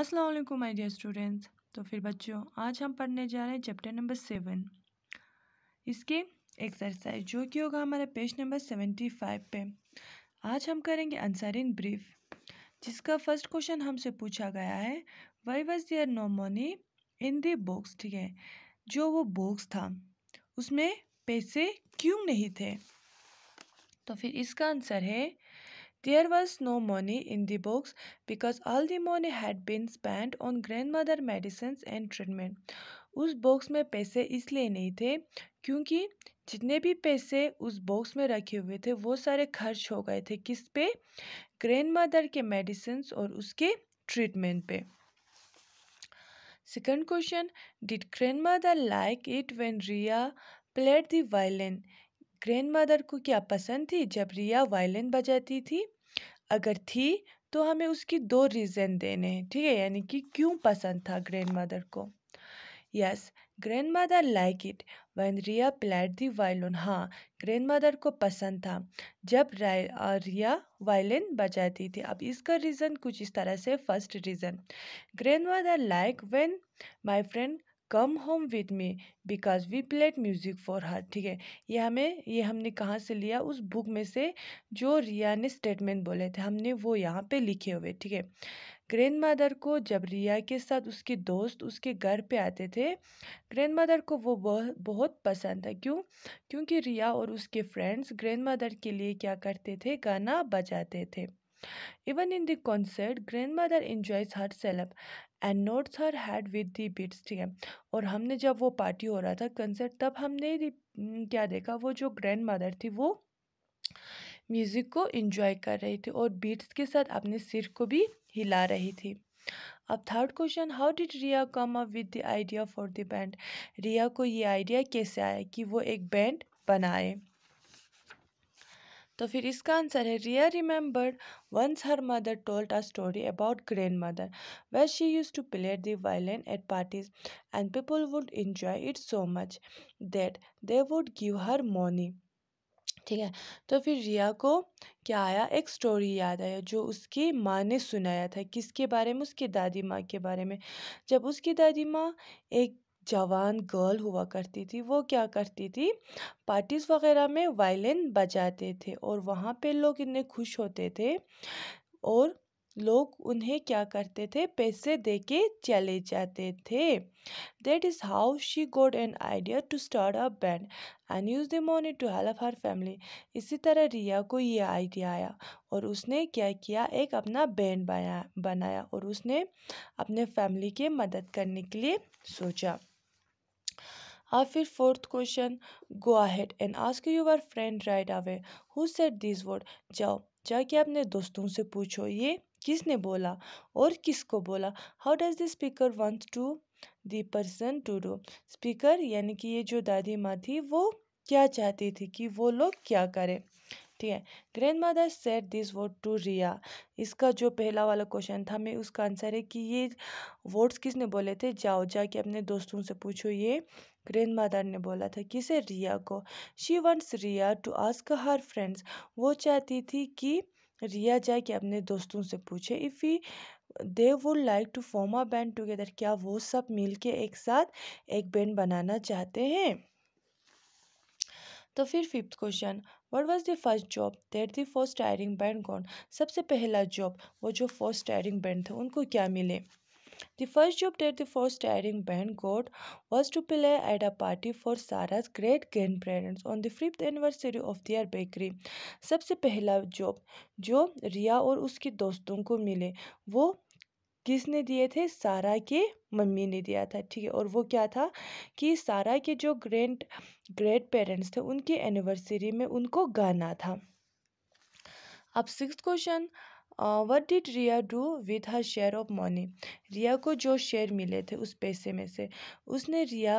अस्सलाम वालेकुम my dear students तो फिर बच्चों आज हम पढ़ने जा रहे हैं चैप्टर नंबर सेवन इसके एक्सरसाइज जो कि होगा हमारे पेज नंबर सेवेंटी फाइव पे आज हम करेंगे आंसर इन ब्रीफ जिसका फर्स्ट क्वेश्चन हमसे पूछा गया है why was there no money in the box ठीक है जो वो बॉक्स था उसमें पैसे क्यों नहीं थे तो फिर इसका आंसर है There was no money in the box because all the money had been spent on grandmother medicines and treatment. उस बॉक्स में पैसे इसलिए नहीं थे क्योंकि जितने भी पैसे उस बॉक्स में रखे हुए थे वो सारे खर्च हो गए थे किस पे ग्रैंड मदर के मेडिसिन और उसके ट्रीटमेंट पे second question did grandmother like it when Riya played the violin grandmother को क्या पसंद थी जब रिया वायलिन बजाती थी अगर थी तो हमें उसकी दो रीज़न देने हैं ठीक है यानी कि क्यों पसंद था ग्रैंड मदर को yes grandmother like it when Riya played the violin हाँ ग्रैंड मदर को पसंद था जब रिया वायलिन बजाती थी अब इसका रीज़न कुछ इस तरह से first reason grandmother like when my friend come home with me because we played music for her ठीक है ये हमें ये हमने कहाँ से लिया उस बुक में से जो रिया ने स्टेटमेंट बोले थे हमने वो यहाँ पे लिखे हुए ठीक है ग्रैंड मदर को जब रिया के साथ उसके दोस्त उसके घर पे आते थे ग्रैंड मदर को वो बहुत बहुत पसंद था क्यों क्योंकि रिया और उसके फ्रेंड्स ग्रैंड मदर के लिए क्या करते थे गाना बजाते थे even in the concert grandmother enjoys her herself and notes are had with the beats ठीक है और हमने जब वो पार्टी हो रहा था कंसर्ट तब हमने क्या देखा वो जो ग्रैंड मदर थी वो म्यूज़िक को इन्जॉय कर रही थी और बीट्स के साथ अपने सिर को भी हिला रही थी अब third question how did Riya come up with the idea for the band Riya को ये आइडिया कैसे आया कि वो एक बैंड बनाए तो फिर इसका आंसर है Riya remembered once her mother told a story about grandmother where she use to play the violin at parties and people would enjoy it so much that they would give her money ठीक है तो फिर रिया को क्या आया एक story याद आया जो उसकी माँ ने सुनाया था किसके बारे में उसकी दादी माँ के बारे में जब उसकी दादी माँ एक जवान गर्ल हुआ करती थी वो क्या करती थी पार्टीज़ वगैरह में वायलिन बजाते थे और वहाँ पे लोग इतने खुश होते थे और लोग उन्हें क्या करते थे पैसे दे के चले जाते थे that is how she got an idea to start a band and use the money to help her family इसी तरह रिया को ये आइडिया आया और उसने क्या किया एक अपना बैंड बनाया बनाया और उसने अपने फैमिली की मदद करने के लिए सोचा और फिर fourth question go ahead and ask your friend right away who said this word जाओ जाके अपने दोस्तों से पूछो ये किसने बोला और किसको बोला how does the speaker wants to the person to do speaker यानी कि ये जो दादी माँ थी वो क्या चाहती थी कि वो लोग क्या करें ठीक है grandmother said this word to Riya इसका जो पहला वाला क्वेश्चन था मैं उसका आंसर है कि ये वर्ड्स किसने बोले थे जाओ जाके अपने दोस्तों से पूछो ये ग्रैंड मदर ने बोला था किसे रिया को she wants Riya to ask her friends वो चाहती थी कि रिया जाके अपने दोस्तों से पूछे if he they would like to form a band together क्या वो सब मिलके एक साथ एक बैंड बनाना चाहते हैं तो फिर fifth question what was the first job that the first tiring band gone सबसे पहला जॉब वो जो फर्स्ट टायरिंग बैंड थे उनको क्या मिले The first job that the first tiring band got was to play at a party for Sarah's great grandparents on the fifth anniversary of their bakery. सबसे पहला जॉब जो रिया और उसके दोस्तों को मिले वो किसने दिए थे सारा के मम्मी ने दिया था ठीक है और वो क्या था कि सारा के जो ग्रैंड ग्रेट पेरेंट्स थे उनकी एनिवर्सरी में उनको गाना था अब six question what did Riya do with her share of money Riya को जो शेयर मिले थे उस पैसे में से उसने रिया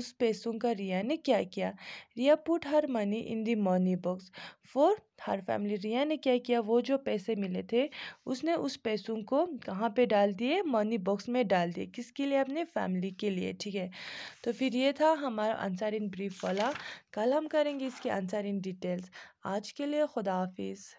उस पैसों का रिया ने क्या किया Riya put her money in the money box for her family Riya ने क्या किया वो जो पैसे मिले थे उसने उस पैसों को कहाँ पे डाल दिए मनी बॉक्स में डाल दिए किसके लिए अपने फैमिली के लिए ठीक है तो फिर ये था हमारा आंसर इन ब्रीफ वाला कल हम करेंगे इसके आंसर इन डिटेल्स आज के लिए खुदा हाफिज़